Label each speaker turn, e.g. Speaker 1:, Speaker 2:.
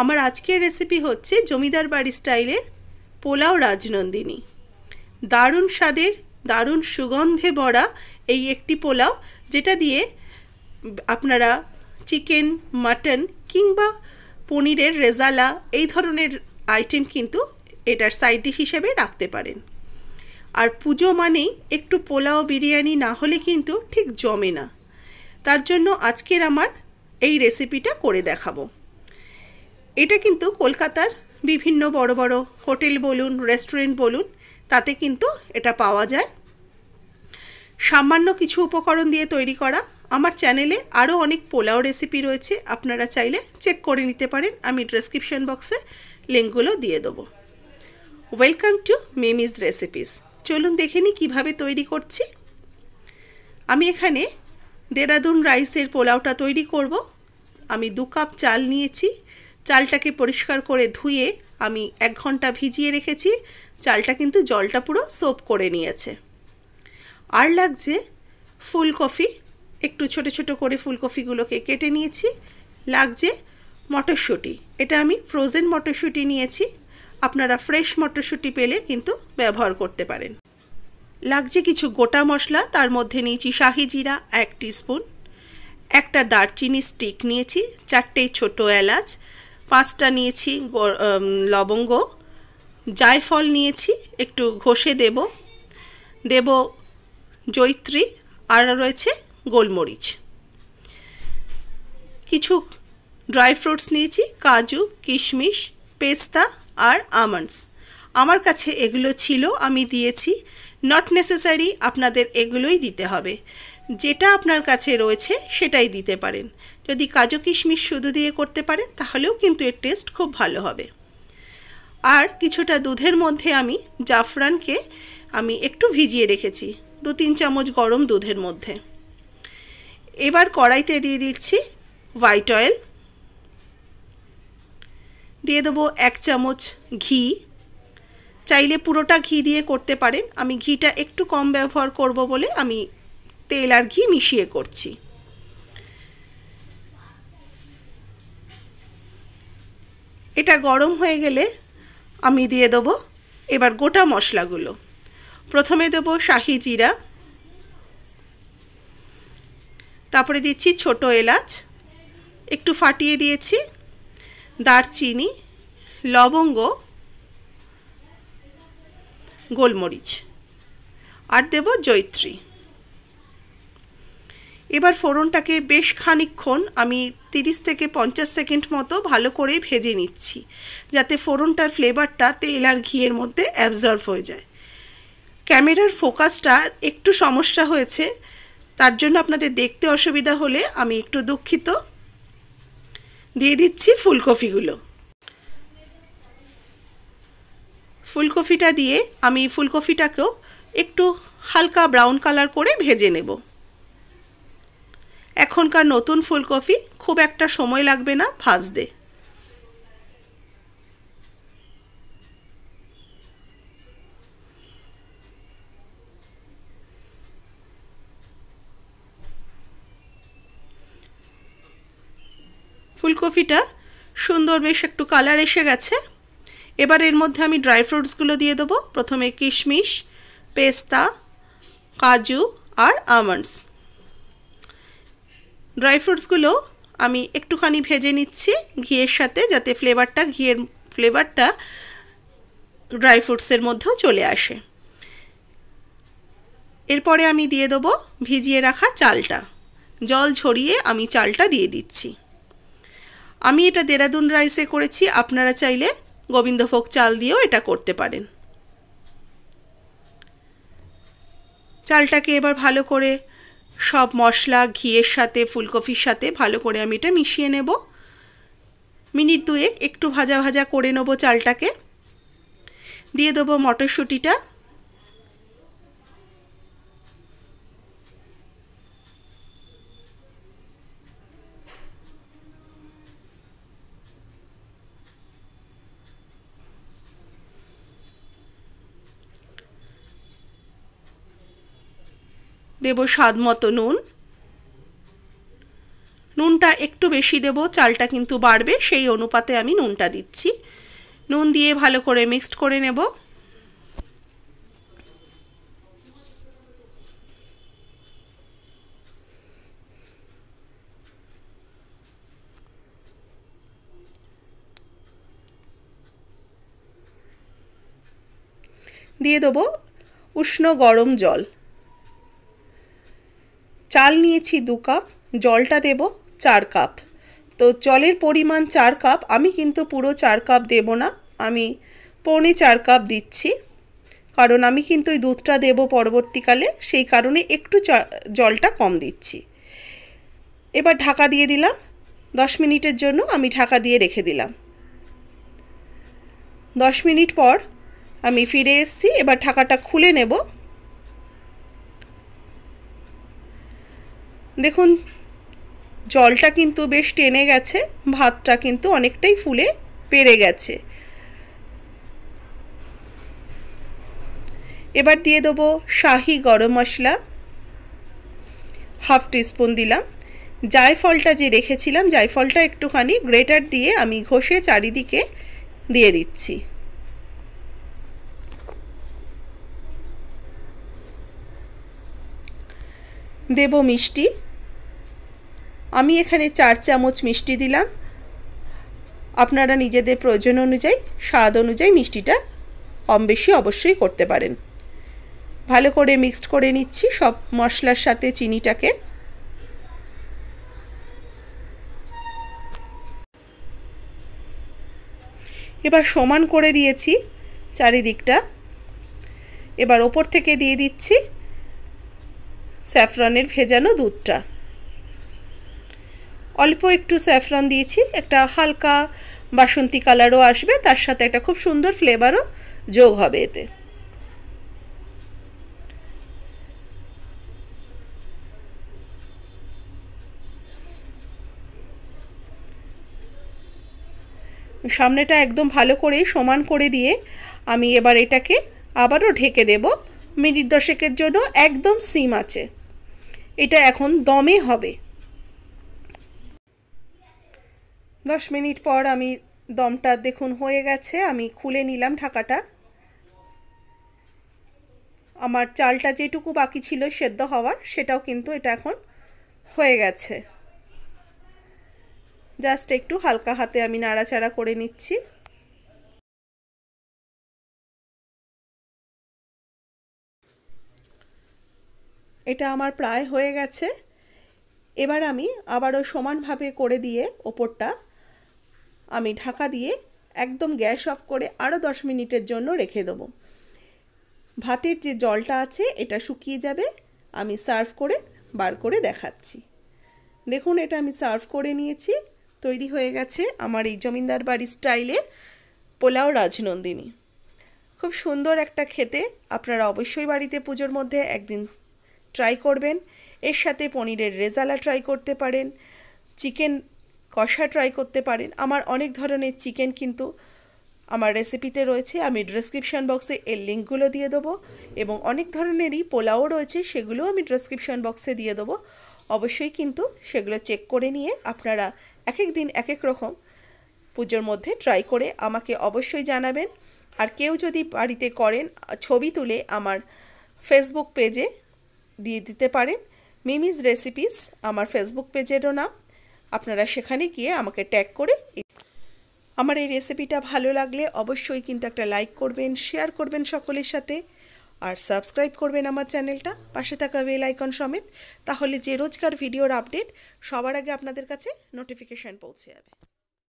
Speaker 1: আমার আজকের রেসিপি হচ্ছে জমিদার বাড়ি স্টাইলের পোলাও রাজনন্দিনী দারুণ স্বাদের দারুণ সুগন্ধে ভরা এই একটি পোলাও যেটা দিয়ে আপনারা চিকেন মাটন কিংবা পনিরের রেজালা এই ধরনের আইটেম কিন্তু এটার সাইড ডিশ হিসেবে রাখতে পারেন আর পুজো মানেই একটু পোলাও বিরিয়ানি না হলে কিন্তু ঠিক জমে না তার জন্য আজকের আমার এই রেসিপিটা করে দেখাবো এটা কিন্তু কলকাতার বিভিন্ন বড় বড় হোটেল বলুন রেস্টুরেন্ট বলুন তাতে কিন্তু এটা পাওয়া যায় সামান্য কিছু উপকরণ দিয়ে তৈরি করা আমার চ্যানেলে আরও অনেক পোলাও রেসিপি রয়েছে আপনারা চাইলে চেক করে নিতে পারেন আমি ডেসক্রিপশন বক্সে লিঙ্কগুলো দিয়ে দেবো ওয়েলকাম টু মেমিজ রেসিপিস চলুন দেখে নিই কীভাবে তৈরি করছি আমি এখানে দেরাদুন রাইসের পোলাওটা তৈরি করব আমি দু কাপ চাল নিয়েছি চালটাকে পরিষ্কার করে ধুয়ে আমি এক ঘন্টা ভিজিয়ে রেখেছি চালটা কিন্তু জলটা পুরো সোপ করে নিয়েছে আর লাগছে ফুলকপি একটু ছোট ছোট করে ফুলকপিগুলোকে কেটে নিয়েছি লাগছে মটরশুঁটি এটা আমি ফ্রোজেন মটরশুঁটি নিয়েছি আপনারা ফ্রেশ মটরশুঁটি পেলে কিন্তু ব্যবহার করতে পারেন লাগছে কিছু গোটা মশলা তার মধ্যে নিয়েছি শাহি জিরা এক স্পুন একটা দারচিনি স্টিক নিয়েছি চারটে ছোট এলাচ পাঁচটা নিয়েছি লবঙ্গ জায়ফল নিয়েছি একটু ঘষে দেব দেব জৈত্রী আর রয়েছে গোলমরিচ কিছু ড্রাই ফ্রুটস নিয়েছি কাজু কিশমিশ পেস্তা আর আমন্ডস আমার কাছে এগুলো ছিল আমি দিয়েছি নট নেসেসারি আপনাদের এগুলোই দিতে হবে যেটা আপনার কাছে রয়েছে সেটাই দিতে পারেন যদি কাজু কিশমিশ শুধু দিয়ে করতে পারেন তাহলেও কিন্তু এর টেস্ট খুব ভালো হবে আর কিছুটা দুধের মধ্যে আমি জাফরানকে আমি একটু ভিজিয়ে রেখেছি দু তিন চামচ গরম দুধের মধ্যে এবার কড়াইতে দিয়ে দিচ্ছি হোয়াইট অয়েল দিয়ে দেবো এক চামচ ঘি চাইলে পুরোটা ঘি দিয়ে করতে পারেন আমি ঘিটা একটু কম ব্যবহার করব বলে আমি তেল আর ঘি মিশিয়ে করছি এটা গরম হয়ে গেলে আমি দিয়ে দেবো এবার গোটা মশলাগুলো প্রথমে দেবো শাহি জিরা তারপরে দিচ্ছি ছোট এলাচ একটু ফাটিয়ে দিয়েছি দারচিনি লবঙ্গ গোলমরিচ আর দেব জৈত্রী এবার ফোড়নটাকে বেশ খানিক্ষণ আমি 30 থেকে পঞ্চাশ সেকেন্ড মতো ভালো করে ভেজে নিচ্ছি যাতে ফোড়নটার ফ্লেভারটা তেল আর ঘিয়ের মধ্যে অ্যাবজর্ব হয়ে যায় ক্যামেরার ফোকাসটার একটু সমস্যা হয়েছে তার জন্য আপনাদের দেখতে অসুবিধা হলে আমি একটু দুঃখিত দিয়ে দিচ্ছি ফুলকপিগুলো ফুলকপিটা দিয়ে আমি ফুলকপিটাকেও একটু হালকা ব্রাউন কালার করে ভেজে নেবো এখনকার নতুন ফুলকপি খুব একটা সময় লাগবে না ভাজতে ফুলকপিটা সুন্দর বেশ একটু কালার এসে গেছে এবার এর মধ্যে আমি ড্রাই ফ্রুটসগুলো দিয়ে দেবো প্রথমে কিশমিশ পেস্তা কাজু আর আমন্ডস ড্রাই ফ্রুটসগুলো আমি একটুখানি ভেজে নিচ্ছি ঘিয়ের সাথে যাতে ফ্লেভারটা ঘিয়ের ফ্লেভারটা ড্রাই ফ্রুটসের মধ্যেও চলে আসে এরপরে আমি দিয়ে দেবো ভিজিয়ে রাখা চালটা জল ঝরিয়ে আমি চালটা দিয়ে দিচ্ছি আমি এটা দেরাদুন রাইসে করেছি আপনারা চাইলে গোবিন্দভোগ চাল দিয়েও এটা করতে পারেন চালটাকে এবার ভালো করে সব মশলা ঘিয়ের সাথে ফুলকপির সাথে ভালো করে আমি এটা মিশিয়ে নেব মিনিট দুয়েক একটু ভাজা ভাজা করে নেবো চালটাকে দিয়ে দেবো মটরশুঁটিটা দেব স্বাদ মতো নুন নুনটা একটু বেশি দেব চালটা কিন্তু বাড়বে সেই অনুপাতে আমি নুনটা দিচ্ছি নুন দিয়ে ভালো করে মিক্সড করে নেব দিয়ে দেবো উষ্ণ গরম জল চাল নিয়েছি দু কাপ জলটা দেব চার কাপ তো জলের পরিমাণ চার কাপ আমি কিন্তু পুরো চার কাপ দেব না আমি পৌনে চার কাপ দিচ্ছি কারণ আমি কিন্তু ওই দুধটা দেব পরবর্তীকালে সেই কারণে একটু জলটা কম দিচ্ছি এবার ঢাকা দিয়ে দিলাম দশ মিনিটের জন্য আমি ঢাকা দিয়ে রেখে দিলাম দশ মিনিট পর আমি ফিরে এসছি এবার ঢাকাটা খুলে নেবো দেখুন জলটা কিন্তু বেশ টেনে গেছে ভাতটা কিন্তু অনেকটাই ফুলে পেরে গেছে এবার দিয়ে দেবো শাহি গরম মশলা হাফ টিস্পুন দিলাম জায়ফলটা যে রেখেছিলাম জায়ফলটা একটুখানি গ্রেটার দিয়ে আমি ঘষে চারিদিকে দিয়ে দিচ্ছি দেব মিষ্টি আমি এখানে চার চামচ মিষ্টি দিলাম আপনারা নিজেদের প্রয়োজন অনুযায়ী স্বাদ অনুযায়ী মিষ্টিটা কম বেশি অবশ্যই করতে পারেন ভালো করে মিক্সড করে নিচ্ছি সব মশলার সাথে চিনিটাকে এবার সমান করে দিয়েছি চারিদিকটা এবার ওপর থেকে দিয়ে দিচ্ছি স্যাফরনের ভেজানো দুধটা অল্প একটু স্যাফরন দিয়েছি একটা হালকা বাসন্তী কালারও আসবে তার সাথে একটা খুব সুন্দর ফ্লেভারও যোগ হবে এতে সামনেটা একদম ভালো করে সমান করে দিয়ে আমি এবার এটাকে আবারও ঢেকে দেব মিনিট দশেকের জন্য একদম সিম আছে এটা এখন দমে হবে দশ মিনিট পর আমি দমটা দেখুন হয়ে গেছে আমি খুলে নিলাম ঢাকাটা আমার চালটা যেটুকু বাকি ছিল সেদ্ধ হওয়ার সেটাও কিন্তু এটা এখন হয়ে গেছে জাস্ট একটু হালকা হাতে আমি নাড়াচাড়া করে নিচ্ছি এটা আমার প্রায় হয়ে গেছে এবার আমি আবারও সমানভাবে করে দিয়ে ওপরটা আমি ঢাকা দিয়ে একদম গ্যাস অফ করে আরও দশ মিনিটের জন্য রেখে দেবো ভাতের যে জলটা আছে এটা শুকিয়ে যাবে আমি সার্ভ করে বার করে দেখাচ্ছি দেখুন এটা আমি সার্ভ করে নিয়েছি তৈরি হয়ে গেছে আমার এই জমিদার বাড়ি স্টাইলের পোলাও রাজনন্দিনী খুব সুন্দর একটা খেতে আপনারা অবশ্যই বাড়িতে পুজোর মধ্যে একদিন ট্রাই করবেন এর সাথে পনিরের রেজালা ট্রাই করতে পারেন চিকেন কষা ট্রাই করতে পারেন আমার অনেক ধরনের চিকেন কিন্তু আমার রেসিপিতে রয়েছে আমি ডেসক্রিপশান বক্সে এর লিঙ্কগুলো দিয়ে দেবো এবং অনেক ধরনেরই পোলাও রয়েছে সেগুলো আমি ডেসক্রিপশান বক্সে দিয়ে দেবো অবশ্যই কিন্তু সেগুলো চেক করে নিয়ে আপনারা এক এক দিন এক এক রকম পুজোর মধ্যে ট্রাই করে আমাকে অবশ্যই জানাবেন আর কেউ যদি বাড়িতে করেন ছবি তুলে আমার ফেসবুক পেজে দিয়ে দিতে পারেন মিমিজ রেসিপিস আমার ফেসবুক পেজেরও নাম আপনারা সেখানে গিয়ে আমাকে ট্যাগ করে আমার এই রেসিপিটা ভালো লাগলে অবশ্যই কিন্তু একটা লাইক করবেন শেয়ার করবেন সকলের সাথে আর সাবস্ক্রাইব করবেন আমার চ্যানেলটা পাশে থাকা বেল আইকন সমেত তাহলে যে রোজকার ভিডিওর আপডেট সবার আগে আপনাদের কাছে নোটিফিকেশান পৌঁছে যাবে